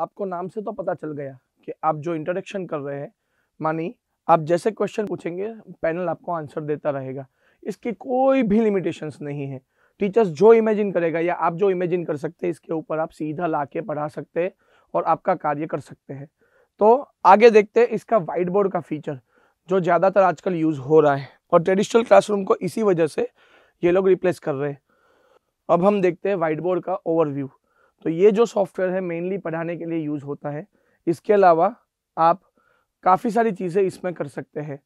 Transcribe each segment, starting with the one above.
आपको नाम से तो पता चल गया कि आप जो इंट्रोडक्शन कर रहे हैं मानी आप जैसे क्वेश्चन पूछेंगे पैनल आपको आंसर देता रहेगा इसकी कोई भी लिमिटेशंस नहीं है टीचर्स जो इमेजिन करेगा या आप जो इमेजिन कर सकते हैं इसके ऊपर आप सीधा ला के पढ़ा सकते हैं और आपका कार्य कर सकते हैं तो आगे देखते हैं इसका वाइट बोर्ड का फीचर जो ज़्यादातर आजकल यूज़ हो रहा है और ट्रेडिशनल क्लासरूम को इसी वजह से ये लोग रिप्लेस कर रहे हैं अब हम देखते हैं वाइट बोर्ड का ओवरव्यू तो ये जो सॉफ्टवेयर है मेनली पढ़ाने के लिए यूज होता है इसके अलावा आप काफ़ी सारी चीज़ें इसमें कर सकते हैं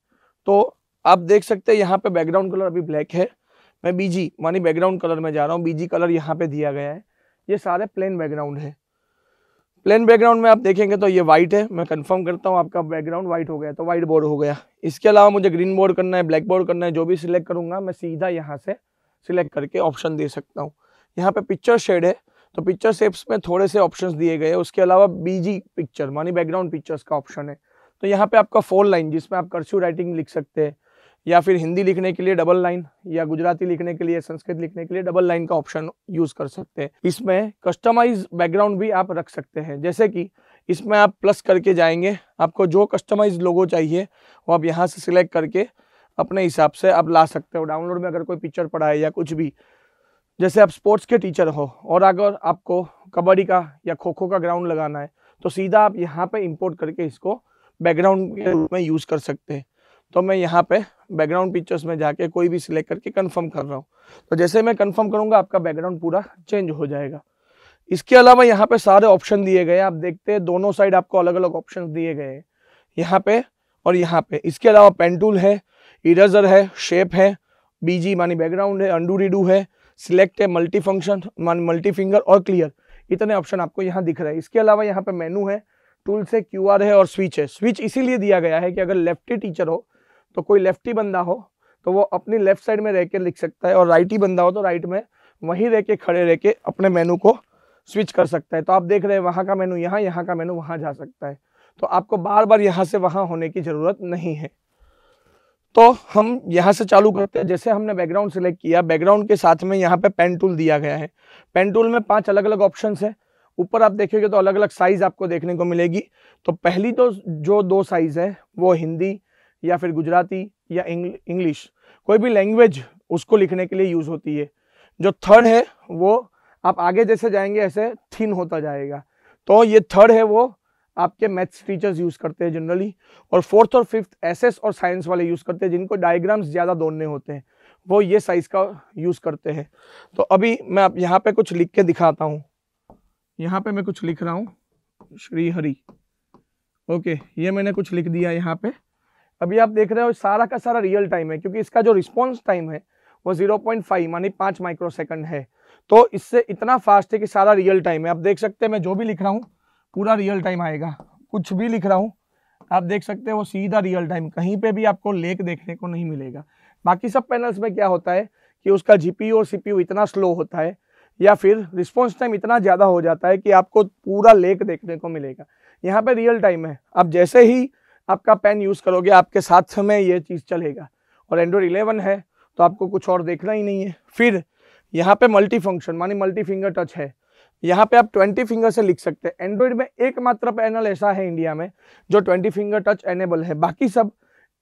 तो आप देख सकते हैं यहाँ पे बैकग्राउंड कलर अभी ब्लैक है मैं बीजी मानी बैकग्राउंड कलर में जा रहा हूँ बीजी कलर यहाँ पे दिया गया है ये सारे प्लेन बैकग्राउंड है प्लेन बैकग्राउंड में आप देखेंगे तो ये व्हाइट है मैं कंफर्म करता हूँ आपका बैकग्राउंड व्हाइट हो गया तो व्हाइट बोर्ड हो गया इसके अलावा मुझे ग्रीन बोर्ड करना है ब्लैक बोर्ड करना है जो भी सिलेक्ट करूँगा मैं सीधा यहाँ से सिलेक्ट करके ऑप्शन दे सकता हूँ यहाँ पे पिक्चर शेड है तो पिक्चर शेप्स में थोड़े से ऑप्शंस दिए गए उसके अलावा बीजी पिक्चर मानी बैकग्राउंड पिक्चर्स का ऑप्शन है तो यहाँ पे आपका फोर लाइन जिसमें आप कर्स्यू राइटिंग लिख सकते हैं या फिर हिंदी लिखने के लिए डबल लाइन या गुजराती लिखने के लिए संस्कृत लिखने के लिए डबल लाइन का ऑप्शन यूज कर सकते हैं इसमें कस्टमाइज बैकग्राउंड भी आप रख सकते हैं जैसे कि इसमें आप प्लस करके जाएंगे आपको जो कस्टमाइज लोगो चाहिए वो आप यहाँ से सिलेक्ट करके अपने हिसाब से आप ला सकते हो डाउनलोड में अगर कोई पिक्चर पड़ा है या कुछ भी जैसे आप स्पोर्ट्स के टीचर हो और अगर आपको कबड्डी का या खो खो का ग्राउंड लगाना है तो सीधा आप यहाँ पे इंपोर्ट करके इसको बैकग्राउंड के रूप में यूज़ कर सकते हैं तो मैं यहाँ पे बैकग्राउंड पिक्चर्स में जाके कोई भी सिलेक्ट करके कंफर्म कर रहा हूँ तो जैसे मैं कंफर्म करूँगा आपका बैकग्राउंड पूरा चेंज हो जाएगा इसके अलावा यहाँ पे सारे ऑप्शन दिए गए आप देखते हैं दोनों साइड आपको अलग अलग ऑप्शन दिए गए हैं यहाँ पे और यहाँ पे इसके अलावा पेंटूल है इरेजर है शेप है बीजी मानी बैकग्राउंड है अंडू रिडू है सिलेक्ट है मल्टी फंक्शन मान मल्टी फिंगर और क्लियर इतने ऑप्शन आपको यहाँ दिख रहे हैं इसके अलावा यहाँ पे मेनू है टूल से क्यू है और स्विच है स्विच इसीलिए दिया गया है कि अगर लेफ्टी टीचर हो तो कोई लेफ्टी बंदा हो तो वो अपनी लेफ्ट साइड में रह कर लिख सकता है और राइट ही बंदा हो तो राइट में वहीं रह के खड़े रह के अपने मेनू को स्विच कर सकता है तो आप देख रहे हैं वहाँ का मेनू यहाँ यहाँ का मेनू वहाँ जा सकता है तो आपको बार बार यहाँ से वहाँ होने की ज़रूरत नहीं है तो हम यहाँ से चालू करते हैं जैसे हमने बैकग्राउंड सेलेक्ट किया बैकग्राउंड के साथ में यहाँ पे पेन टूल दिया गया है पेन टूल में पांच अलग अलग ऑप्शन है ऊपर आप देखेंगे तो अलग अलग साइज आपको देखने को मिलेगी तो पहली तो जो दो साइज है वो हिंदी या फिर गुजराती या इंग्लिश कोई भी लैंग्वेज उसको लिखने के लिए यूज़ होती है जो थर्ड है वो आप आगे जैसे जाएंगे ऐसे थिन होता जाएगा तो ये थर्ड है वो आपके मैथ्स टीचर्स यूज़ करते हैं जनरली और फोर्थ और फिफ्थ एसएस और साइंस वाले यूज़ करते हैं जिनको डायग्राम्स ज़्यादा दौड़ने होते हैं वो ये साइज़ का यूज़ करते हैं तो अभी मैं आप यहाँ पे कुछ लिख के दिखाता हूँ यहाँ पे मैं कुछ लिख रहा हूँ श्री हरी ओके ये मैंने कुछ लिख दिया यहाँ पे अभी आप देख रहे हो सारा का सारा रियल टाइम है क्योंकि इसका जो रिस्पॉन्स टाइम है वो जीरो पॉइंट फाइव मानी पांच माइक्रो सेकंड है तो इससे इतना फास्ट है कि सारा रियल टाइम है आप देख सकते हैं मैं जो भी लिख रहा हूँ पूरा रियल टाइम आएगा कुछ भी लिख रहा हूँ आप देख सकते हैं वो सीधा रियल टाइम कहीं पे भी आपको लेक देखने को नहीं मिलेगा बाकी सब पैनल्स में क्या होता है कि उसका जीपीयू और सीपीयू इतना स्लो होता है या फिर रिस्पॉन्स टाइम इतना ज़्यादा हो जाता है कि आपको पूरा लेक देखने को मिलेगा यहाँ पे रियल टाइम है आप जैसे ही आपका पेन यूज़ करोगे आपके साथ में ये चीज़ चलेगा और एंड्रॉयड इलेवन है तो आपको कुछ और देखना ही नहीं है फिर यहाँ पे मल्टी फंक्शन मानी मल्टी फिंगर टच है यहाँ पे आप ट्वेंटी फिंगर से लिख सकते हैं एंड्रॉइड में एकमात्र पैनल ऐसा है इंडिया में जो ट्वेंटी फिंगर टच एनेबल है बाकी सब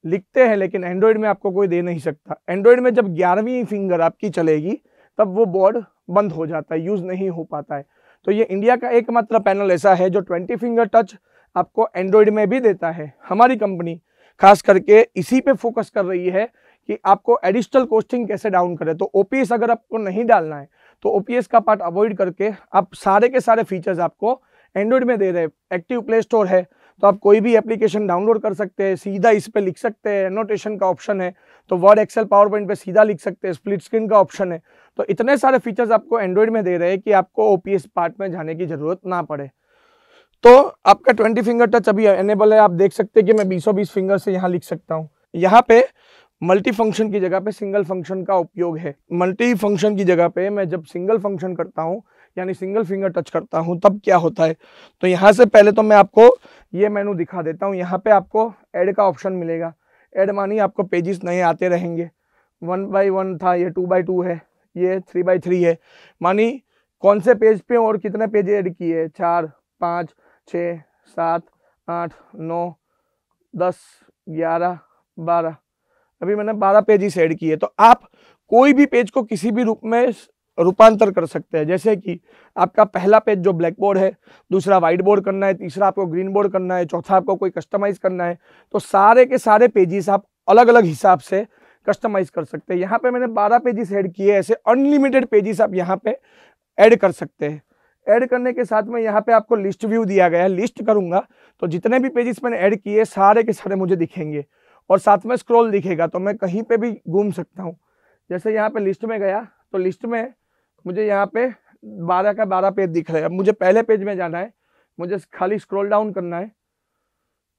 लिखते हैं लेकिन एंड्रॉयड में आपको कोई दे नहीं सकता एंड्रॉयड में जब ग्यारहवीं फिंगर आपकी चलेगी तब वो बोर्ड बंद हो जाता है यूज़ नहीं हो पाता है तो ये इंडिया का एकमात्र पैनल ऐसा है जो ट्वेंटी फिंगर टच आपको एंड्रॉयड में भी देता है हमारी कंपनी खास करके इसी पे फोकस कर रही है कि आपको एडिशनल कोस्टिंग कैसे डाउन करें तो ओपीएस अगर आपको नहीं डालना है तो ओपीएस का पार्ट अवॉइड करके आप सारे के सारे फीचर्स आपको एंड्रॉइड में दे रहे हैं एक्टिव प्ले स्टोर है तो आप कोई भी एप्लीकेशन डाउनलोड कर सकते हैं सीधा इस पर लिख सकते हैं एनोटेशन का ऑप्शन है तो वर्ड एक्सेल पावर पॉइंट पर सीधा लिख सकते हैं स्प्लिट स्क्रीन का ऑप्शन है तो इतने सारे फीचर्स आपको एंड्रॉइड में दे रहे हैं कि आपको ओपीएस पार्ट में जाने की ज़रूरत ना पड़े तो आपका ट्वेंटी फिंगर टच अभी एनेबल है आप देख सकते हैं कि मैं बीसों बीस फिंगर से यहाँ लिख सकता हूँ यहाँ पे मल्टी फंक्शन की जगह पे सिंगल फंक्शन का उपयोग है मल्टी फंक्शन की जगह पे मैं जब सिंगल फंक्शन करता हूँ यानी सिंगल फिंगर टच करता हूँ तब क्या होता है तो यहाँ से पहले तो मैं आपको ये मेनू दिखा देता हूँ यहाँ पे आपको ऐड का ऑप्शन मिलेगा ऐड मानी आपको पेजेस नए आते रहेंगे वन बाई वन था ये टू बाई टू है ये थ्री बाई थ्री है मानी कौन से पेज पे और कितने पेज ऐड किए चार पाँच छ सात आठ नौ दस ग्यारह बारह अभी मैंने बारह पेजेस ऐड किए तो आप कोई भी पेज को किसी भी रूप में रूपांतर कर सकते हैं जैसे कि आपका पहला पेज जो ब्लैक बोर्ड है दूसरा व्हाइट बोर्ड करना है तीसरा आपको ग्रीन बोर्ड करना है चौथा आपको कोई कस्टमाइज करना है तो सारे के सारे पेजेस आप अलग अलग हिसाब से कस्टमाइज कर सकते हैं यहाँ पे मैंने 12 पेजेस ऐड किए ऐसे अनलिमिटेड पेजेस आप यहाँ पे ऐड कर सकते हैं ऐड करने के साथ में यहाँ पे आपको लिस्ट व्यू दिया गया है लिस्ट करूँगा तो जितने भी पेजेस मैंने ऐड किए सारे के सारे मुझे दिखेंगे और साथ में स्क्रॉल दिखेगा तो मैं कहीं पे भी घूम सकता हूँ जैसे यहाँ पे लिस्ट में गया तो लिस्ट में मुझे यहाँ पे बारह का बारह पेज दिख रहा है अब मुझे पहले पेज में जाना है मुझे खाली स्क्रॉल डाउन करना है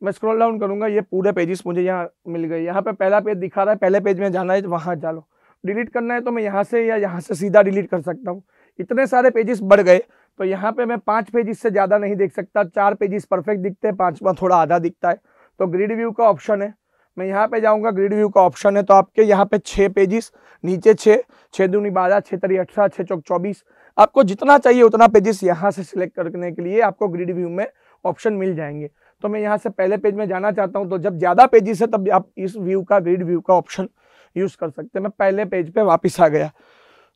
मैं स्क्रॉल डाउन करूँगा ये पूरे पेजेस मुझे यहाँ मिल गए यहाँ पे पहला पेज दिखा रहा है पहले पेज में जाना है तो वहाँ जा लो डिलीट करना है तो मैं यहाँ से या यहाँ से सीधा डिलीट कर सकता हूँ इतने सारे पेजेस बढ़ गए तो यहाँ पे मैं पाँच पेजेस से ज़्यादा नहीं देख सकता चार पेजेस परफेक्ट दिखते हैं पाँचवा थोड़ा आधा दिखता है तो ग्रिड व्यू का ऑप्शन है मैं यहाँ पे जाऊँगा ग्रिड व्यू का ऑप्शन है तो आपके यहाँ पे छः पेजेस नीचे छः छः दूनी बारह छः तरी अठारह छः चौक चौबीस आपको जितना चाहिए उतना पेजेस यहाँ से सिलेक्ट करने के लिए आपको ग्रिड व्यू में ऑप्शन मिल जाएंगे तो मैं यहाँ से पहले पेज में जाना चाहता हूँ तो जब ज़्यादा पेजेस है तब आप इस व्यू का ग्रिड व्यू का ऑप्शन यूज़ कर सकते हैं मैं पहले पेज पर वापिस आ गया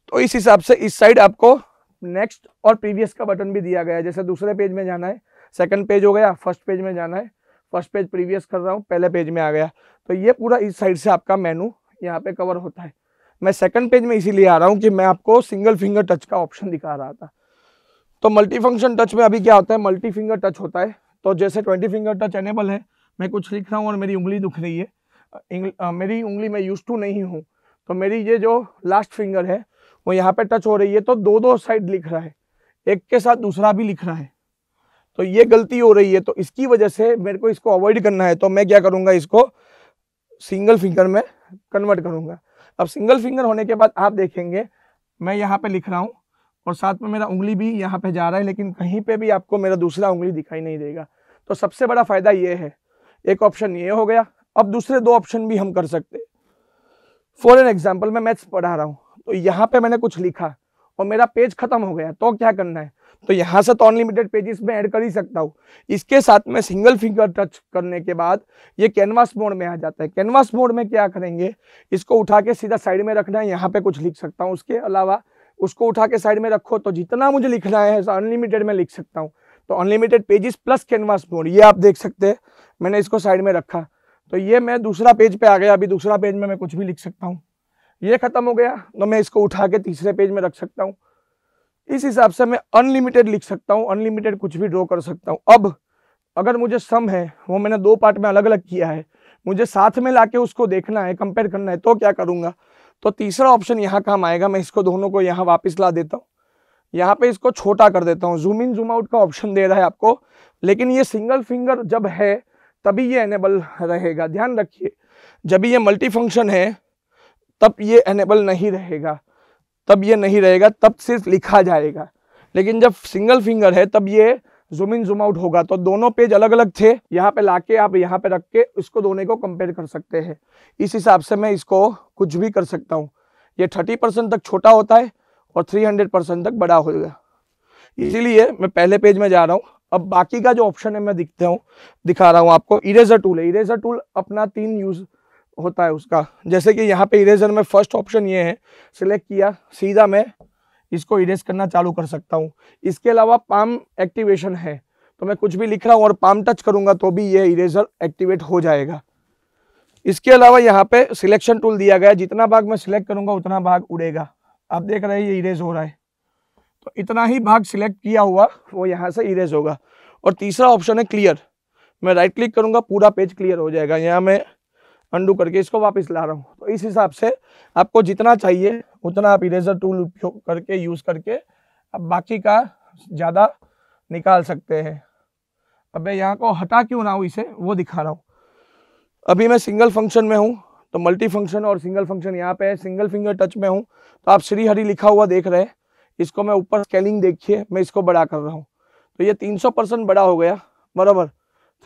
तो इस हिसाब से इस साइड आपको नेक्स्ट और प्रीवियस का बटन भी दिया गया है जैसे दूसरे पेज में जाना है सेकंड पेज हो गया फर्स्ट पेज में जाना है फर्स्ट पेज प्रीवियस कर रहा हूँ पहले पेज में आ गया तो ये पूरा इस साइड से आपका मेनू यहाँ पे कवर होता है मैं सेकंड पेज में इसीलिए आ रहा हूँ कि मैं आपको सिंगल फिंगर टच का ऑप्शन दिखा रहा था तो मल्टी फंक्शन टच में अभी क्या होता है मल्टी फिंगर टच होता है तो जैसे ट्वेंटी फिंगर टच एनेबल है मैं कुछ लिख रहा हूँ और मेरी उंगली दुख रही है आ, मेरी उंगली मैं यूज टू नहीं हूँ तो मेरी ये जो लास्ट फिंगर है वो यहाँ पे टच हो रही है तो दो दो साइड लिख रहा है एक के साथ दूसरा भी लिख रहा है तो ये गलती हो रही है तो इसकी वजह से मेरे को इसको अवॉइड करना है तो मैं क्या करूँगा इसको सिंगल फिंगर में कन्वर्ट करूँगा अब सिंगल फिंगर होने के बाद आप देखेंगे मैं यहाँ पे लिख रहा हूँ और साथ में मेरा उंगली भी यहाँ पे जा रहा है लेकिन कहीं पे भी आपको मेरा दूसरा उंगली दिखाई नहीं देगा तो सबसे बड़ा फायदा ये है एक ऑप्शन ये हो गया अब दूसरे दो ऑप्शन भी हम कर सकते फॉर एन एग्जाम्पल मैं मैथ्स पढ़ा रहा हूँ तो यहाँ पे मैंने कुछ लिखा और मेरा पेज खत्म हो गया तो क्या करना है तो यहाँ से तो अनलिमिटेड पेजेस में ऐड कर ही सकता हूँ इसके साथ में सिंगल फिंगर टच करने के बाद ये कैनवास मोड में आ जाता है कैनवास मोड में क्या करेंगे इसको उठा के सीधा साइड में रखना है यहाँ पे कुछ लिख सकता हूँ उसके अलावा उसको उठा के साइड में रखो तो जितना मुझे लिखना है अनलिमिटेड में लिख सकता हूँ तो unlimited pages plus canvas mode ये आप देख सकते हैं मैंने इसको साइड में रखा तो ये मैं दूसरा पेज पे आ गया अभी दूसरा पेज में मैं कुछ भी लिख सकता हूँ ये ख़त्म हो गया तो मैं इसको उठा के तीसरे पेज में रख सकता हूँ इस हिसाब से मैं अनलिमिटेड लिख सकता हूँ अनलिमिटेड कुछ भी ड्रॉ कर सकता हूँ अब अगर मुझे सम है वो मैंने दो पार्ट में अलग अलग किया है मुझे साथ में लाके उसको देखना है कंपेयर करना है तो क्या करूंगा तो तीसरा ऑप्शन यहाँ काम आएगा मैं इसको दोनों को यहाँ वापस ला देता हूँ यहाँ पे इसको छोटा कर देता हूँ जूम इन जूम आउट का ऑप्शन दे रहा है आपको लेकिन ये सिंगल फिंगर जब है तभी ये एनेबल रहेगा ध्यान रखिए जब ये मल्टी फंक्शन है तब ये एनेबल नहीं रहेगा तब ये नहीं रहेगा तब सिर्फ लिखा जाएगा लेकिन जब सिंगल फिंगर है तब ये जूम इन जूम आउट होगा तो दोनों पेज अलग अलग थे यहाँ पे लाके आप यहाँ पे रख के इसको दोनों को कंपेयर कर सकते हैं इस हिसाब से मैं इसको कुछ भी कर सकता हूँ ये थर्टी परसेंट तक छोटा होता है और थ्री हंड्रेड परसेंट तक बड़ा होगा इसीलिए मैं पहले पेज में जा रहा हूँ अब बाकी का जो ऑप्शन है मैं दिखता हूँ दिखा रहा हूँ आपको इरेजर टूल है इरेजर टूल अपना तीन यूज़ होता है उसका जैसे कि यहाँ पे इरेजर में फर्स्ट ऑप्शन ये है सिलेक्ट किया सीधा मैं इसको इरेज करना चालू कर सकता हूँ इसके अलावा पाम एक्टिवेशन है तो मैं कुछ भी लिख रहा हूँ और पाम टच करूंगा तो भी ये इरेजर एक्टिवेट हो जाएगा इसके अलावा यहाँ पे सिलेक्शन टूल दिया गया जितना भाग मैं सिलेक्ट करूंगा उतना भाग उड़ेगा आप देख रहे हैं ये इरेज हो रहा है तो इतना ही भाग सिलेक्ट किया हुआ वो यहाँ से इरेज होगा और तीसरा ऑप्शन है क्लियर मैं राइट क्लिक करूंगा पूरा पेज क्लियर हो जाएगा यहाँ मैं अंडू करके इसको वापस ला रहा हूँ तो इस हिसाब से आपको जितना चाहिए उतना आप इरेजर टूल उपयोग करके यूज़ करके आप बाकी का ज़्यादा निकाल सकते हैं अब मैं यहाँ को हटा क्यों ना हूँ इसे वो दिखा रहा हूँ अभी मैं सिंगल फंक्शन में हूँ तो मल्टी फंक्शन और सिंगल फंक्शन यहाँ पे है सिंगल फिंगर टच में हूँ तो आप श्री लिखा हुआ देख रहे हैं इसको मैं ऊपर स्केलिंग देखिए मैं इसको बड़ा कर रहा हूँ तो ये 300 परसेंट बड़ा हो गया बराबर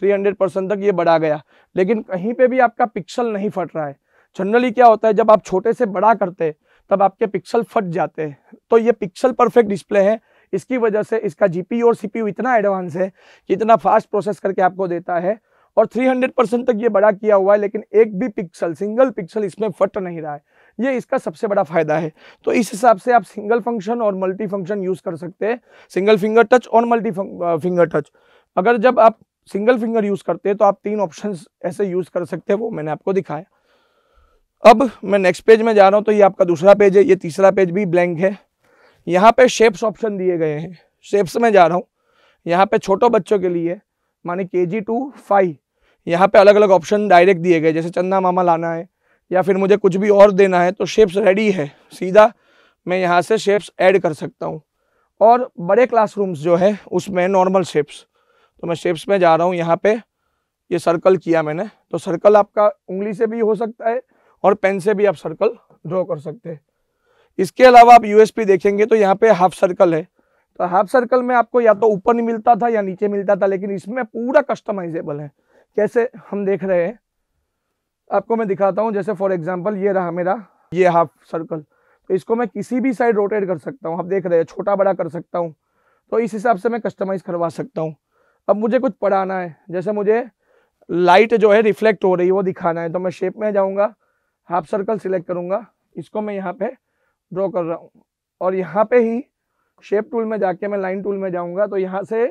300 परसेंट तक ये बढ़ा गया लेकिन कहीं पे भी आपका पिक्सल नहीं फट रहा है जनरली क्या होता है जब आप छोटे से बड़ा करते तब आपके पिक्सल फट जाते हैं तो ये पिक्सल परफेक्ट डिस्प्ले है इसकी वजह से इसका जीपी और सी इतना एडवांस है कि इतना फास्ट प्रोसेस करके आपको देता है और 300 परसेंट तक ये बड़ा किया हुआ है लेकिन एक भी पिक्सल सिंगल पिक्सल इसमें फट नहीं रहा है ये इसका सबसे बड़ा फायदा है तो इस हिसाब से आप सिंगल फंक्शन और मल्टी फंक्शन यूज़ कर सकते हैं सिंगल फिंगर टच और मल्टी फिंगर टच अगर जब आप सिंगल फिंगर यूज करते हैं तो आप तीन ऑप्शन ऐसे यूज कर सकते हैं वो मैंने आपको दिखाया अब मैं नेक्स्ट पेज में जा रहा हूँ तो ये आपका दूसरा पेज है ये तीसरा पेज भी ब्लैंक है यहाँ पे शेप्स ऑप्शन दिए गए हैं शेप्स में जा रहा हूँ यहाँ पे छोटो बच्चों के लिए माने के जी टू फाइव यहाँ पे अलग अलग ऑप्शन डायरेक्ट दिए गए जैसे चंदा मामा लाना है या फिर मुझे कुछ भी और देना है तो शेप्स रेडी है सीधा मैं यहाँ से शेप्स ऐड कर सकता हूँ और बड़े क्लासरूम्स जो है उसमें नॉर्मल शेप्स तो मैं शेप्स में जा रहा हूँ यहाँ पे ये सर्कल किया मैंने तो सर्कल आपका उंगली से भी हो सकता है और पेन से भी आप सर्कल ड्रॉ कर सकते हैं इसके अलावा आप यूएसपी देखेंगे तो यहाँ पे हाफ सर्कल है तो हाफ सर्कल में आपको या तो ऊपर नहीं मिलता था या नीचे मिलता था लेकिन इसमें पूरा कस्टमाइजेबल है कैसे हम देख रहे हैं आपको मैं दिखाता हूँ जैसे फॉर एग्जाम्पल ये रहा मेरा ये हाफ सर्कल तो इसको मैं किसी भी साइड रोटेट कर सकता हूँ आप देख रहे हैं छोटा बड़ा कर सकता हूँ तो इस हिसाब से मैं कस्टमाइज़ करवा सकता हूँ अब मुझे कुछ पढ़ाना है जैसे मुझे लाइट जो है रिफ्लेक्ट हो रही है वो दिखाना है तो मैं शेप में जाऊँगा हाफ सर्कल सिलेक्ट करूँगा इसको मैं यहाँ पे ड्रॉ कर रहा हूँ और यहाँ पे ही शेप टूल में जाके मैं लाइन टूल में जाऊँगा तो यहाँ से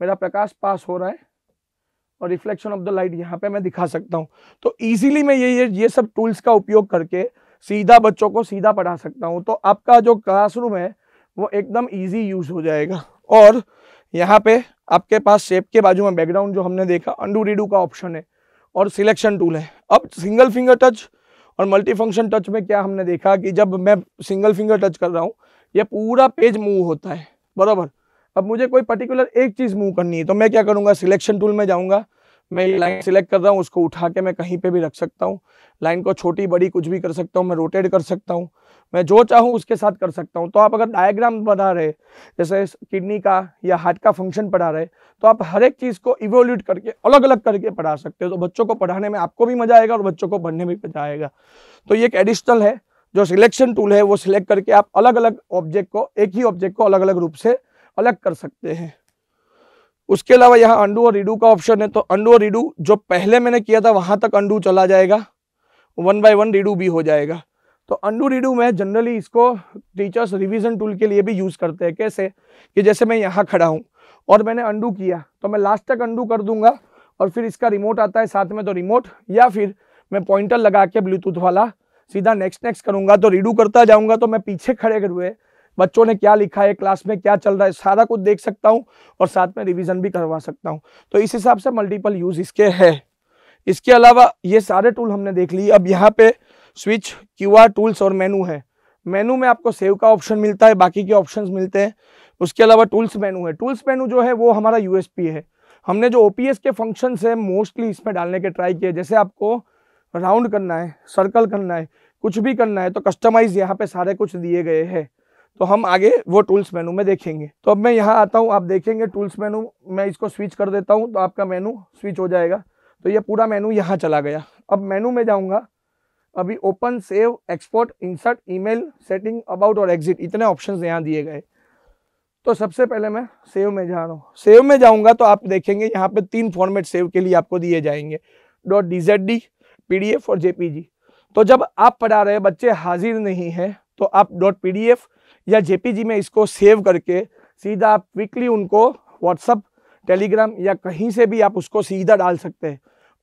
मेरा प्रकाश पास हो रहा है और रिफ्लेक्शन ऑफ द लाइट यहाँ पे मैं दिखा सकता हूँ तो इजीली मैं ये ये ये सब टूल्स का उपयोग करके सीधा बच्चों को सीधा पढ़ा सकता हूँ तो आपका जो क्लासरूम है वो एकदम ईजी यूज हो जाएगा और यहाँ पे आपके पास शेप के बाजू में बैकग्राउंड जो हमने देखा अंडू रीडू का ऑप्शन है और सिलेक्शन टूल है अब सिंगल फिंगर टच और मल्टी फंक्शन टच में क्या हमने देखा कि जब मैं सिंगल फिंगर टच कर रहा हूँ ये पूरा पेज मूव होता है बराबर अब मुझे कोई पर्टिकुलर एक चीज़ मूव करनी है तो मैं क्या करूँगा सिलेक्शन टूल में जाऊँगा मैं ये लाइन सिलेक्ट कर रहा हूँ उसको उठा के मैं कहीं पे भी रख सकता हूँ लाइन को छोटी बड़ी कुछ भी कर सकता हूँ मैं रोटेट कर सकता हूँ मैं जो चाहूँ उसके साथ कर सकता हूँ तो आप अगर डायग्राम बना रहे जैसे किडनी का या हार्ट का फंक्शन पढ़ा रहे तो आप हर एक चीज़ को इवोल्यूट करके अलग अलग करके पढ़ा सकते हो तो बच्चों को पढ़ाने में आपको भी मज़ा आएगा और बच्चों को पढ़ने में भी मज़ा आएगा तो ये एक एडिशनल है जो सिलेक्शन टूल है वो सिलेक्ट करके आप अलग अलग ऑब्जेक्ट को एक ही ऑब्जेक्ट को अलग अलग रूप से अलग कर सकते हैं उसके अलावा यहाँ अंडू और रिडू का ऑप्शन है तो अंडू और रिडू जो पहले मैंने किया था वहाँ तक अंडू चला जाएगा वन बाय वन रीडू भी हो जाएगा तो अंडू रिडू में जनरली इसको टीचर्स रिविजन टूल के लिए भी यूज़ करते हैं कैसे कि जैसे मैं यहाँ खड़ा हूँ और मैंने अंडू किया तो मैं लास्ट तक अंडू कर दूंगा और फिर इसका रिमोट आता है साथ में तो रिमोट या फिर मैं पॉइंटर लगा के ब्लूटूथ वाला सीधा नेक्स्ट नेक्स्ट करूंगा तो रीडू करता जाऊंगा तो मैं पीछे खड़े हुए बच्चों ने क्या लिखा है क्लास में क्या चल रहा है सारा कुछ देख सकता हूँ और साथ में रिविज़न भी करवा सकता हूँ तो इस हिसाब से मल्टीपल यूज़ इसके है इसके अलावा ये सारे टूल हमने देख लिए अब यहाँ पे स्विच क्यू टूल्स और मेनू है मेनू में आपको सेव का ऑप्शन मिलता है बाकी के ऑप्शंस मिलते हैं उसके अलावा टूल्स मेनू है टूल्स मेनू जो है वो हमारा यूएसपी है हमने जो ओपीएस के फंक्शन है मोस्टली इसमें डालने के ट्राई किए जैसे आपको राउंड करना है सर्कल करना है कुछ भी करना है तो कस्टमाइज यहाँ पे सारे कुछ दिए गए हैं तो हम आगे वो टूल्स मेनू में देखेंगे तो अब मैं यहाँ आता हूँ आप देखेंगे टूल्स मेनू मैं इसको स्विच कर देता हूँ तो आपका मेनू स्विच हो जाएगा तो ये पूरा मेनू यहाँ चला गया अब मेनू में जाऊँगा अभी open save export insert email setting about और एग्जिट इतने ऑप्शंस यहाँ दिए गए तो सबसे पहले मैं सेव में जा रहा हूँ सेव में जाऊँगा तो आप देखेंगे यहाँ पे तीन फॉर्मेट सेव के लिए आपको दिए जाएंगे dot D Z D P D F और जे पी जी तो जब आप पढ़ा रहे बच्चे हाजिर नहीं हैं तो आप डॉट पी डी एफ या जेपीजी में इसको सेव करके सीधा आप क्विकली उनको व्हाट्सअप टेलीग्राम या कहीं से भी आप उसको सीधा डाल सकते हैं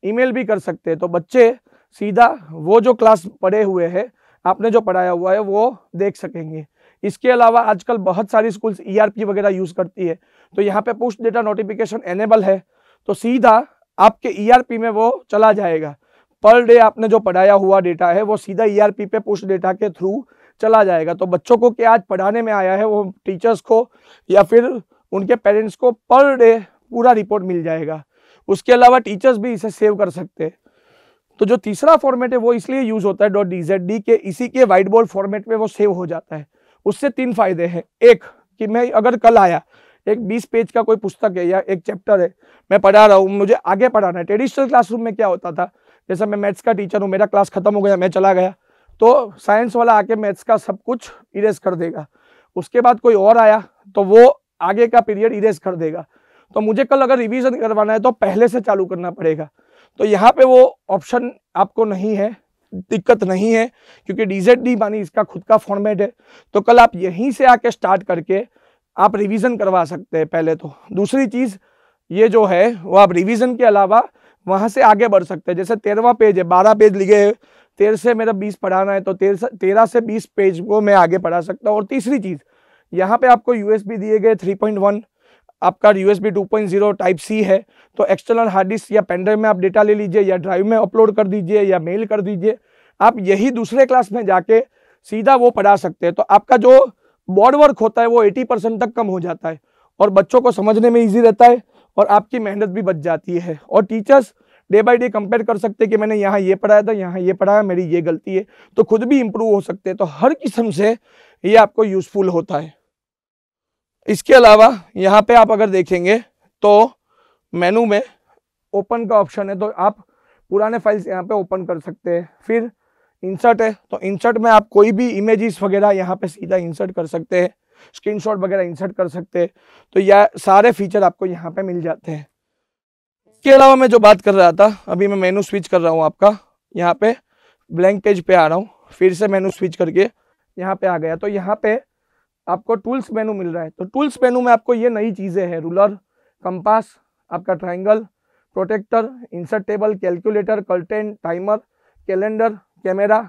ईमेल भी कर सकते हैं तो बच्चे सीधा वो जो क्लास पढ़े हुए हैं आपने जो पढ़ाया हुआ है वो देख सकेंगे इसके अलावा आजकल बहुत सारी स्कूल्स ईआरपी e वगैरह यूज़ करती है तो यहाँ पे पुश डेटा नोटिफिकेशन एनेबल है तो सीधा आपके ईआरपी e में वो चला जाएगा पर डे आपने जो पढ़ाया हुआ डेटा है वो सीधा ईआरपी e पे पुश डेटा के थ्रू चला जाएगा तो बच्चों को क्या आज पढ़ाने में आया है वो टीचर्स को या फिर उनके पेरेंट्स को पर डे पूरा रिपोर्ट मिल जाएगा उसके अलावा टीचर्स भी इसे सेव कर सकते हैं तो जो तीसरा फॉर्मेट है वो इसलिए यूज होता है डॉट डी के इसी के वाइट बोर्ड फॉर्मेट में वो सेव हो जाता है उससे तीन फायदे हैं एक कि मैं अगर कल आया एक 20 पेज का कोई पुस्तक है या एक चैप्टर है मैं पढ़ा रहा हूँ मुझे आगे पढ़ाना है ट्रेडिशनल क्लासरूम में क्या होता था जैसे मैं मैथ्स का टीचर हूँ मेरा क्लास खत्म हो गया मैं चला गया तो साइंस वाला आके मैथ्स का सब कुछ इरेज कर देगा उसके बाद कोई और आया तो वो आगे का पीरियड इरेज कर देगा तो मुझे कल अगर रिवीजन करवाना है तो पहले से चालू करना पड़ेगा तो यहाँ पे वो ऑप्शन आपको नहीं है दिक्कत नहीं है क्योंकि डीजेड डी मानी इसका खुद का फॉर्मेट है तो कल आप यहीं से आके स्टार्ट करके आप रिवीजन करवा सकते हैं पहले तो दूसरी चीज़ ये जो है वो आप रिवीजन के अलावा वहाँ से आगे बढ़ सकते हैं जैसे तेरहवा पेज है बारह पेज लिखे तेरह से मेरा बीस पढ़ाना है तो तेरह तेरह से बीस पेज को मैं आगे पढ़ा सकता हूँ और तीसरी चीज़ यहाँ पे आपको यू दिए गए थ्री आपका पॉइंट जीरो टाइप सी है तो एक्सटर्नल हार्ड डिस्क या पेनड्राइव में आप डेटा ले लीजिए या ड्राइव में अपलोड कर दीजिए या मेल कर दीजिए आप यही दूसरे क्लास में जाके सीधा वो पढ़ा सकते हैं तो आपका जो बोर्ड वर्क होता है वो 80 परसेंट तक कम हो जाता है और बच्चों को समझने में ईजी रहता है और आपकी मेहनत भी बच जाती है और teachers day by day compare कर सकते कि मैंने यहाँ ये पढ़ाया था यहाँ ये पढ़ाया मेरी ये गलती है तो खुद भी इंप्रूव हो सकते हैं तो हर किस्म से ये आपको यूज़फुल होता है इसके अलावा यहाँ पे आप अगर देखेंगे तो मेनू में ओपन का ऑप्शन है तो आप पुराने फाइल्स यहाँ पे ओपन कर सकते हैं फिर इंसर्ट है तो इंसर्ट में आप कोई भी इमेजेस वगैरह यहाँ पे सीधा इंसर्ट कर सकते हैं स्क्रीनशॉट वगैरह इंसर्ट कर सकते हैं तो यह सारे फीचर आपको यहाँ पे मिल जाते हैं इसके अलावा मैं जो बात कर रहा था अभी मैं मेनू स्विच कर रहा हूँ आपका यहाँ पे ब्लैंक पेज पे आ रहा हूँ फिर से मेनू स्विच करके यहाँ पे आ गया तो यहाँ पे आपको टूल्स मेनू मिल रहा है तो टूल्स मेनू में आपको ये नई चीज़ें हैं रूलर कंपास आपका triangle protractor insert table calculator curtain timer calendar camera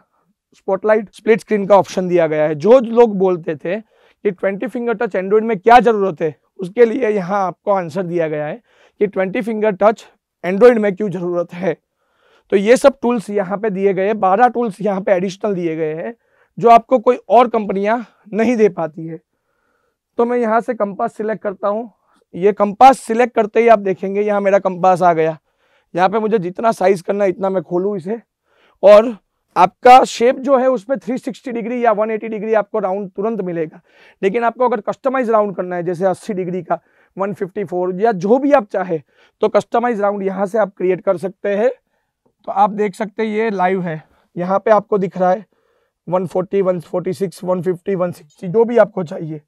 spotlight split screen का ऑप्शन दिया गया है जो लोग बोलते थे कि ट्वेंटी फिंगर टच एंड्रॉइड में क्या ज़रूरत है उसके लिए यहाँ आपको आंसर दिया गया है कि ट्वेंटी फिंगर टच एंड्रॉयड में क्यों ज़रूरत है तो ये सब टूल्स यहाँ पे दिए गए बारह टूल्स यहाँ पे एडिशनल दिए गए हैं जो आपको कोई और कंपनियाँ नहीं दे पाती है तो मैं यहाँ से कंपास सिलेक्ट करता हूँ ये कंपास सिलेक्ट करते ही आप देखेंगे यहाँ मेरा कंपास आ गया यहाँ पे मुझे जितना साइज़ करना है इतना मैं खोलूँ इसे और आपका शेप जो है उसमें 360 डिग्री या 180 डिग्री आपको राउंड तुरंत मिलेगा लेकिन आपको अगर कस्टमाइज राउंड करना है जैसे 80 डिग्री का 154 या जो भी आप चाहे तो कस्टमाइज राउंड यहाँ से आप क्रिएट कर सकते हैं तो आप देख सकते हैं ये लाइव है यहाँ पे आपको दिख रहा है 140, 146, 150, 160 जो भी आपको चाहिए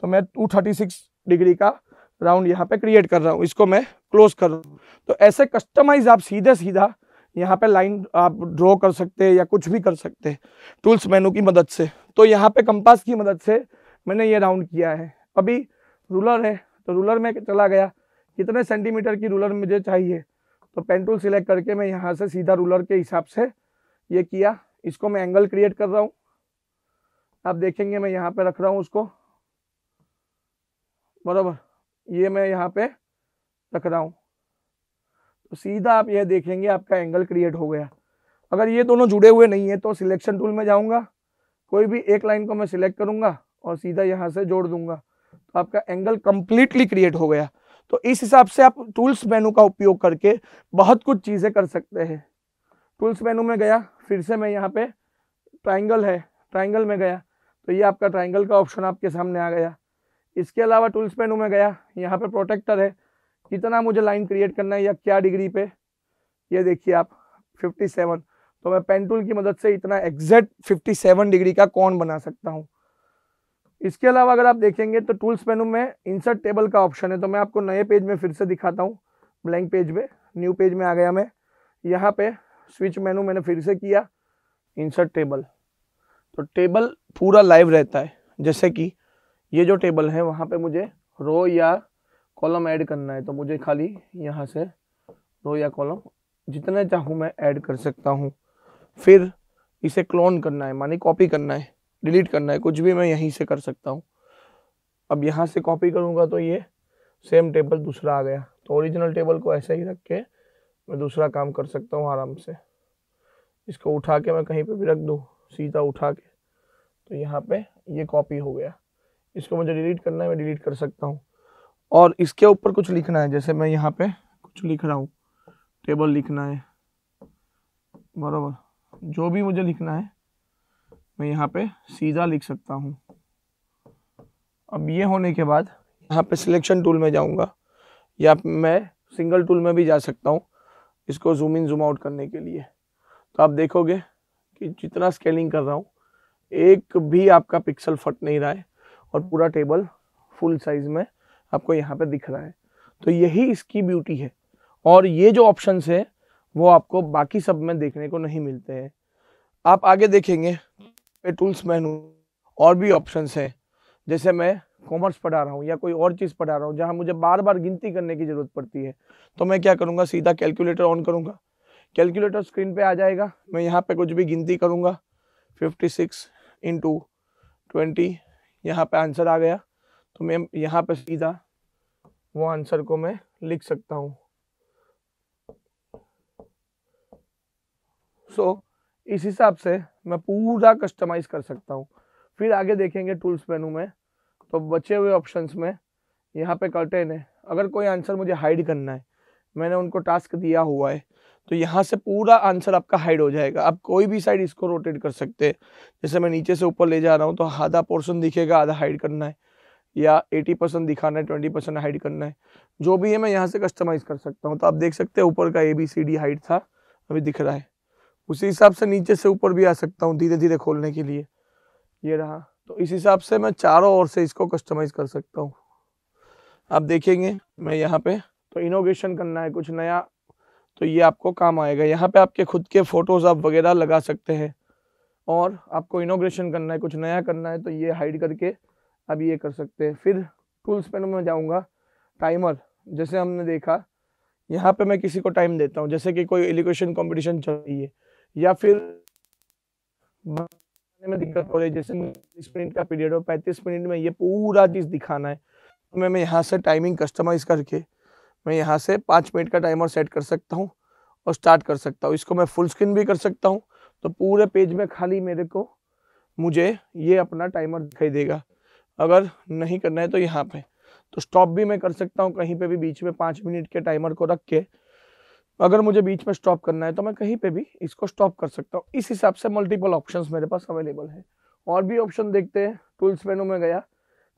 तो मैं टू डिग्री का राउंड यहाँ पे क्रिएट कर रहा हूँ इसको मैं क्लोज कर रहा हूँ तो ऐसे कस्टमाइज आप सीधे सीधा यहाँ पे लाइन आप ड्रॉ कर सकते हैं या कुछ भी कर सकते हैं टूल्स मेनू की मदद से तो यहाँ पे कंपास की मदद से मैंने ये राउंड किया है अभी रूलर है तो रूलर में चला गया कितने सेंटीमीटर की रूलर मुझे चाहिए तो पेन टूल सिलेक्ट करके मैं यहाँ से सीधा रूलर के हिसाब से ये किया इसको मैं एंगल क्रिएट कर रहा हूँ आप देखेंगे मैं यहाँ पे रख रहा हूँ उसको बराबर ये मैं यहाँ पे रख रहा हूँ तो सीधा आप यह देखेंगे आपका एंगल क्रिएट हो गया अगर ये दोनों जुड़े हुए नहीं है तो सिलेक्शन टूल में जाऊंगा कोई भी एक लाइन को मैं सिलेक्ट करूंगा और सीधा यहाँ से जोड़ दूंगा तो आपका एंगल कंप्लीटली क्रिएट हो गया तो इस हिसाब से आप टूल्स मेनू का उपयोग करके बहुत कुछ चीज़ें कर सकते हैं टूल्स मेनू में गया फिर से मैं यहाँ पे ट्राइंगल है ट्राइंगल में गया तो ये आपका ट्राइंगल का ऑप्शन आपके सामने आ गया इसके अलावा टूल्स मेनू में गया यहाँ पे प्रोटेक्टर है कितना मुझे लाइन क्रिएट करना है या क्या डिग्री पे ये देखिए आप 57 तो मैं पेन की मदद से इतना एग्जैक्ट 57 डिग्री का कौन बना सकता हूँ इसके अलावा अगर आप देखेंगे तो टूल्स मेनू में इंसर्ट टेबल का ऑप्शन है तो मैं आपको नए पेज में फिर से दिखाता हूँ ब्लैंक पेज पे न्यू पेज में आ गया मैं यहाँ पे स्विच मेनू मैंने फिर से किया इंसर्ट टेबल तो टेबल पूरा लाइव रहता है जैसे कि ये जो टेबल है वहाँ पे मुझे रो या कॉलम ऐड करना है तो मुझे खाली यहाँ से रो या कॉलम जितने चाहूँ मैं ऐड कर सकता हूँ फिर इसे क्लोन करना है मानी कॉपी करना है डिलीट करना है कुछ भी मैं यहीं से कर सकता हूँ अब यहाँ से कॉपी करूँगा तो ये सेम टेबल दूसरा आ गया तो ओरिजिनल टेबल को ऐसे ही रख के मैं दूसरा काम कर सकता हूँ आराम से इसको उठा के मैं कहीं पे भी रख दूँ सीधा उठा के तो यहाँ पे ये कॉपी हो गया इसको मुझे डिलीट करना है मैं डिलीट कर सकता हूँ और इसके ऊपर कुछ लिखना है जैसे मैं यहाँ पे कुछ लिख रहा हूँ टेबल लिखना है बराबर जो भी मुझे लिखना है मैं यहाँ पे सीधा लिख सकता हूँ अब ये होने के बाद यहाँ पे सिलेक्शन टूल में जाऊँगा या मैं सिंगल टूल में भी जा सकता हूँ इसको जूम इन जूम आउट करने के लिए तो आप देखोगे कि जितना स्केलिंग कर रहा हूँ एक भी आपका पिक्सल फट नहीं रहा है और पूरा टेबल फुल साइज में आपको यहाँ पे दिख रहा है तो यही इसकी ब्यूटी है और ये जो ऑप्शन है वो आपको बाकी सब में देखने को नहीं मिलते हैं आप आगे देखेंगे टूल्स मेनू और भी ऑप्शन हैं जैसे मैं कॉमर्स पढ़ा रहा हूँ या कोई और चीज़ पढ़ा रहा हूँ जहाँ मुझे बार बार गिनती करने की ज़रूरत पड़ती है तो मैं क्या करूँगा सीधा कैलकुलेटर ऑन करूँगा कैलकुलेटर स्क्रीन पे आ जाएगा मैं यहाँ पे कुछ भी गिनती करूँगा 56 सिक्स इंटू ट्वेंटी यहाँ पर आंसर आ गया तो मैं यहाँ पे सीधा वो आंसर को मैं लिख सकता हूँ सो so, इस हिसाब से मैं पूरा कस्टमाइज कर सकता हूँ फिर आगे देखेंगे टूल्स मेनू में तो बचे हुए ऑप्शंस में यहाँ पे कर्टेन है अगर कोई आंसर मुझे हाइड करना है मैंने उनको टास्क दिया हुआ है तो यहाँ से पूरा आंसर आपका हाइड हो जाएगा आप कोई भी साइड इसको रोटेट कर सकते हैं जैसे मैं नीचे से ऊपर ले जा रहा हूँ तो आधा पोर्शन दिखेगा आधा हाइड करना है या 80 परसेंट दिखाना है 20 परसेंट हाइड करना है जो भी है मैं यहाँ से कस्टमाइज कर सकता हूँ तो आप देख सकते हैं ऊपर का A B C D height था अभी दिख रहा है उसी हिसाब से नीचे से ऊपर भी आ सकता हूँ धीरे धीरे खोलने के लिए ये रहा तो इस हिसाब से मैं चारों ओर से इसको कस्टमाइज कर सकता हूँ आप देखेंगे मैं यहाँ पे तो इनोवेशन करना है कुछ नया तो ये आपको काम आएगा यहाँ पे आपके खुद के फ़ोटोज़ आप वगैरह लगा सकते हैं और आपको इनोग्रेशन करना है कुछ नया करना है तो ये हाइड करके अब ये कर सकते हैं फिर टूल्स पे मैं जाऊँगा टाइमर जैसे हमने देखा यहाँ पे मैं किसी को टाइम देता हूँ जैसे कि कोई एलिगेशन कॉम्पिटिशन चल रही है या फिर में दिक्कत हो रही है जैसे मिनट का पीरियड हो पैंतीस मिनट में ये पूरा चीज़ दिखाना है तो मैं मैं यहाँ से टाइमिंग कस्टमाइज़ करके मैं यहाँ से पाँच मिनट का टाइमर सेट कर सकता हूँ और स्टार्ट कर सकता हूँ इसको मैं फुल स्क्रीन भी कर सकता हूँ तो पूरे पेज में खाली मेरे को मुझे ये अपना टाइमर दिखाई देगा अगर नहीं करना है तो यहाँ पे तो स्टॉप भी मैं कर सकता हूँ कहीं पे भी बीच में पाँच मिनट के टाइमर को रख के अगर मुझे बीच में स्टॉप करना है तो मैं कहीं पे भी इसको स्टॉप कर सकता हूँ इस हिसाब से मल्टीपल ऑप्शंस मेरे पास अवेलेबल है और भी ऑप्शन देखते हैं टूल्स मेनू में गया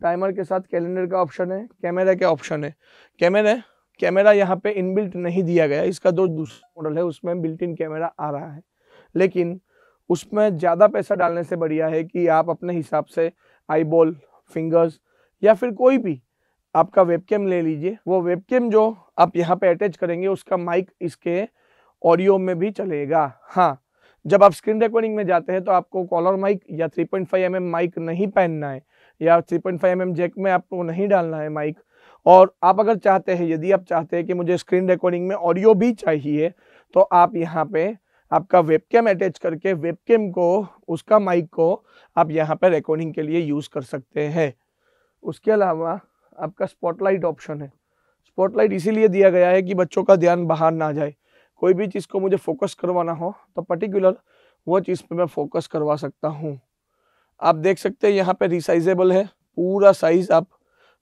टाइमर के साथ कैलेंडर का ऑप्शन है कैमरा का ऑप्शन है कैमरे कैमरा यहाँ पर इनबिल्ट नहीं दिया गया इसका जो दूसरा मॉडल है उसमें बिल्ट इन कैमरा आ रहा है लेकिन उसमें ज़्यादा पैसा डालने से बढ़िया है कि आप अपने हिसाब से आई बॉल फिंगर्स या फिर कोई भी आपका वेबकेम ले लीजिए वो वेबकेम जो आप यहाँ पे अटैच करेंगे उसका माइक इसके ऑडियो में भी चलेगा हाँ जब आप स्क्रीन रिकॉर्डिंग में जाते हैं तो आपको कॉलर माइक या 3.5 पॉइंट mm माइक नहीं पहनना है या 3.5 पॉइंट mm जैक में आपको नहीं डालना है माइक और आप अगर चाहते हैं यदि आप चाहते हैं कि मुझे स्क्रीन रिकॉर्डिंग में ऑडियो भी चाहिए तो आप यहाँ पे आपका वेबकैम अटैच करके वेबकैम को उसका माइक को आप यहाँ पर रिकॉर्डिंग के लिए यूज़ कर सकते हैं उसके अलावा आपका स्पॉटलाइट ऑप्शन है स्पॉटलाइट इसीलिए दिया गया है कि बच्चों का ध्यान बाहर ना जाए कोई भी चीज़ को मुझे फोकस करवाना हो तो पर्टिकुलर वो चीज़ पे मैं फोकस करवा सकता हूँ आप देख सकते हैं यहाँ पे रिसाइजेबल है पूरा साइज़ आप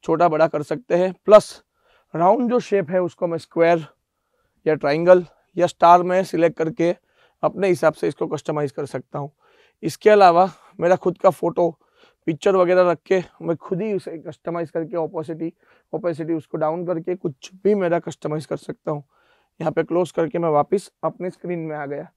छोटा बड़ा कर सकते हैं प्लस राउंड जो शेप है उसको मैं स्क्वायर या ट्राइंगल या स्टार में सिलेक्ट करके अपने हिसाब से इसको कस्टमाइज़ कर सकता हूँ इसके अलावा मेरा खुद का फ़ोटो पिक्चर वगैरह रख के मैं खुद ही उसे कस्टमाइज़ करके ओपोसिटी ओपोसिटी उसको डाउन करके कुछ भी मेरा कस्टमाइज़ कर सकता हूँ यहाँ पे क्लोज करके मैं वापस अपने स्क्रीन में आ गया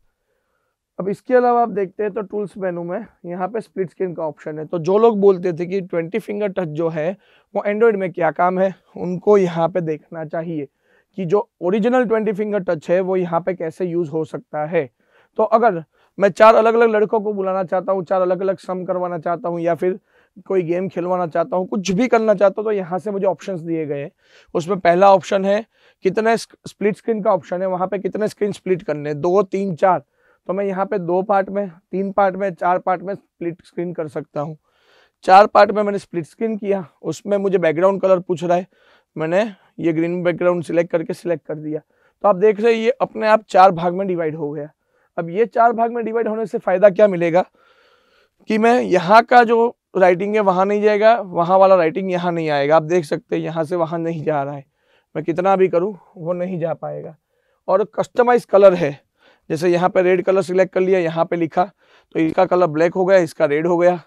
अब इसके अलावा आप देखते हैं तो टूल्स मेनू में यहाँ पे स्प्लिट स्क्रीन का ऑप्शन है तो जो लोग बोलते थे कि ट्वेंटी फिंगर टच जो है वो एंड्रॉयड में क्या काम है उनको यहाँ पे देखना चाहिए कि जो ओरिजिनल ट्वेंटी फिंगर टच है वो यहाँ पे कैसे यूज़ हो सकता है तो अगर मैं चार अलग अलग लड़कों को बुलाना चाहता हूँ चार अलग अलग सम करवाना चाहता हूँ या फिर कोई गेम खेलवाना चाहता हूँ कुछ भी करना चाहता हूँ तो यहाँ से मुझे ऑप्शंस दिए गए हैं उसमें पहला ऑप्शन है कितने स्प्लिट स्क्रीन का ऑप्शन है वहाँ पे कितने स्क्रीन स्प्लिट करने दो तीन चार तो मैं यहाँ पे दो पार्ट में तीन पार्ट में चार पार्ट में स्प्लिट स्क्रीन कर सकता हूँ चार पार्ट में मैंने स्प्लिट स्क्रीन किया उसमें मुझे बैकग्राउंड कलर पूछ रहा है मैंने ये ग्रीन बैकग्राउंड सिलेक्ट करके सिलेक्ट कर दिया तो आप देख रहे हैं ये अपने आप चार भाग में डिवाइड हो गया अब ये चार भाग में डिवाइड होने से फ़ायदा क्या मिलेगा कि मैं यहाँ का जो राइटिंग है वहाँ नहीं जाएगा वहाँ वाला राइटिंग यहाँ नहीं आएगा आप देख सकते हैं यहाँ से वहाँ नहीं जा रहा है मैं कितना भी करूँ वो नहीं जा पाएगा और कस्टमाइज कलर है जैसे यहाँ पे रेड कलर सिलेक्ट कर लिया यहाँ पे लिखा तो इसका कलर ब्लैक हो गया इसका रेड हो गया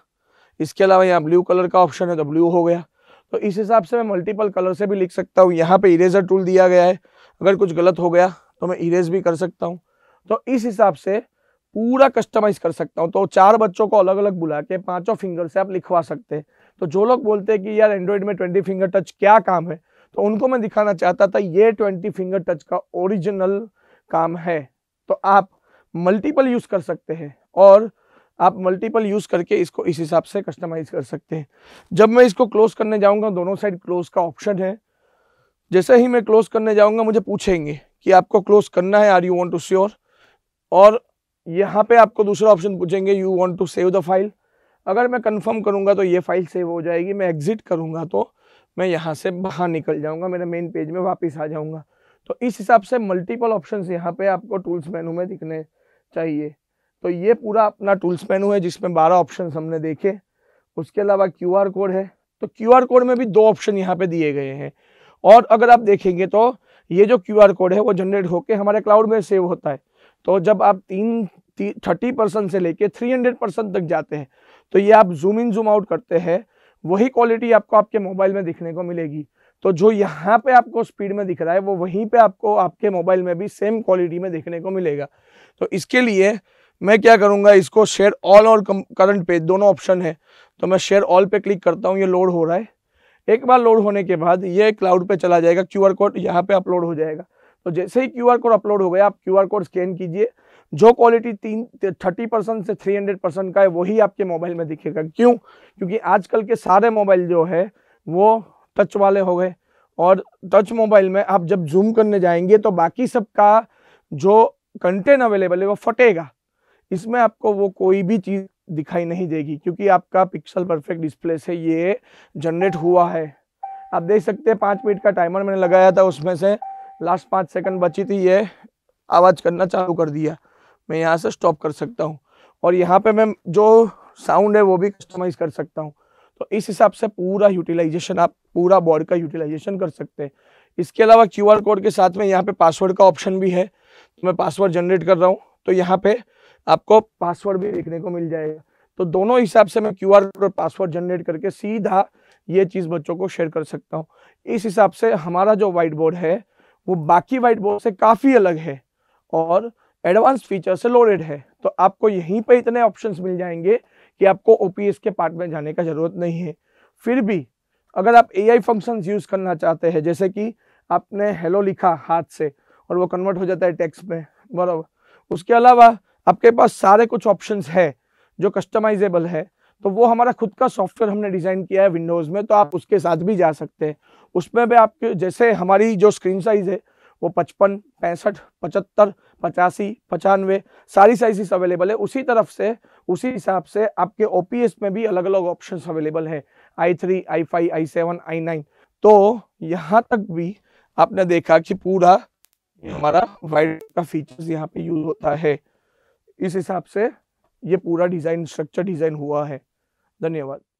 इसके अलावा यहाँ ब्लू कलर का ऑप्शन है तो ब्लू हो गया तो इस हिसाब से मैं मल्टीपल कलर से भी लिख सकता हूँ यहाँ पर इरेजर टूल दिया गया है अगर कुछ गलत हो गया तो मैं इरेज भी कर सकता हूँ तो इस हिसाब से पूरा कस्टमाइज कर सकता हूँ तो चार बच्चों को अलग अलग बुला के पांचों फिंगर से आप लिखवा सकते हैं तो जो लोग बोलते हैं कि यार एंड्रॉइड में ट्वेंटी फिंगर टच क्या काम है तो उनको मैं दिखाना चाहता था ये ट्वेंटी फिंगर टच का ओरिजिनल काम है तो आप मल्टीपल यूज़ कर सकते हैं और आप मल्टीपल यूज़ करके इसको इस हिसाब से कस्टमाइज कर सकते हैं जब मैं इसको क्लोज करने जाऊंगा दोनों साइड क्लोज का ऑप्शन है जैसे ही मैं क्लोज करने जाऊंगा मुझे पूछेंगे कि आपको क्लोज करना है are you want to sure और यहाँ पे आपको दूसरा ऑप्शन पूछेंगे you want to save the file अगर मैं कन्फर्म करूँगा तो ये फाइल सेव हो जाएगी मैं एग्ज़िट करूँगा तो मैं यहाँ से बाहर निकल जाऊँगा मेरे मेन पेज में वापस आ जाऊँगा तो इस हिसाब से मल्टीपल ऑप्शंस यहाँ पे आपको टूल्स मेनू में दिखने चाहिए तो ये पूरा अपना टूल्स मेनू है जिसमें बारह ऑप्शन हमने देखे उसके अलावा क्यू आर कोड है तो क्यू आर कोड में भी दो ऑप्शन यहाँ पे दिए गए हैं और अगर आप देखेंगे तो ये जो क्यू आर कोड है वो जनरेट होकर हमारे क्लाउड में सेव होता है तो जब आप तीन थर्टी परसेंट से लेके थ्री हंड्रेड परसेंट तक जाते हैं तो ये आप जूम इन जूम आउट करते हैं वही क्वालिटी आपको आपके मोबाइल में दिखने को मिलेगी तो जो यहाँ पे आपको स्पीड में दिख रहा है वो वहीं पे आपको आपके मोबाइल में भी सेम क्वालिटी में देखने को मिलेगा तो इसके लिए मैं क्या करूँगा इसको शेयर ऑल और करंट पेज दोनों ऑप्शन है तो मैं शेयर ऑल पे क्लिक करता हूँ ये लोड हो रहा है एक बार लोड होने के बाद ये क्लाउड पे चला जाएगा क्यूआर कोड यहाँ पे अपलोड हो जाएगा तो जैसे ही क्यू कोड अपलोड हो गया आप क्यू कोड स्कैन कीजिए जो क्वालिटी तीन थर्टी परसेंट से थ्री हंड्रेड परसेंट का है वही आपके मोबाइल में दिखेगा क्यों क्योंकि आजकल के सारे मोबाइल जो है वो टच वाले हो गए और टच मोबाइल में आप जब जूम करने जाएंगे तो बाकी सब का जो कंटेंट अवेलेबल है वो फटेगा इसमें आपको वो कोई भी चीज़ दिखाई नहीं देगी क्योंकि आपका पिक्सल परफेक्ट डिस्प्ले से ये जनरेट हुआ है आप देख सकते हैं पाँच मिनट का टाइमर मैंने लगाया था उसमें से लास्ट पाँच सेकंड बची थी ये आवाज़ करना चालू कर दिया मैं यहाँ से स्टॉप कर सकता हूँ और यहाँ पे मैं जो साउंड है वो भी कस्टमाइज़ कर सकता हूँ तो इस हिसाब से पूरा यूटिलाइजेशन आप पूरा बॉर्ड का यूटिलाइजेशन कर सकते हैं इसके अलावा क्यू कोड के साथ में यहाँ पर पासवर्ड का ऑप्शन भी है तो मैं पासवर्ड जनरेट कर रहा हूँ तो यहाँ पर आपको पासवर्ड भी देखने को मिल जाएगा तो दोनों हिसाब से मैं क्यू कोड और पासवर्ड जनरेट करके सीधा ये चीज़ बच्चों को शेयर कर सकता हूँ इस हिसाब से हमारा जो वाइट बोर्ड है वो बाकी वाइट बोर्ड से काफ़ी अलग है और एडवांस फीचर से लोडेड है तो आपको यहीं पर इतने ऑप्शन मिल जाएंगे कि आपको ओ के पार्ट में जाने का ज़रूरत नहीं है फिर भी अगर आप ए आई फंक्शंस यूज़ करना चाहते हैं जैसे कि आपने हेलो लिखा हाथ से और वो कन्वर्ट हो जाता है टेक्स्ट में बराबर उसके अलावा आपके पास सारे कुछ ऑप्शंस है जो कस्टमाइजेबल है तो वो हमारा खुद का सॉफ्टवेयर हमने डिज़ाइन किया है विंडोज़ में तो आप उसके साथ भी जा सकते हैं उसमें भी आपके जैसे हमारी जो स्क्रीन साइज़ है वो पचपन पैंसठ पचहत्तर पचासी पचानवे सारी साइजेस अवेलेबल है उसी तरफ से उसी हिसाब से आपके ओ में भी अलग अलग ऑप्शन अवेलेबल है I three I five I seven I nine तो यहाँ तक भी आपने देखा कि पूरा हमारा वाइड का फीचर्स यहाँ पे यूज होता है इस हिसाब से ये पूरा डिज़ाइन स्ट्रक्चर डिज़ाइन हुआ है धन्यवाद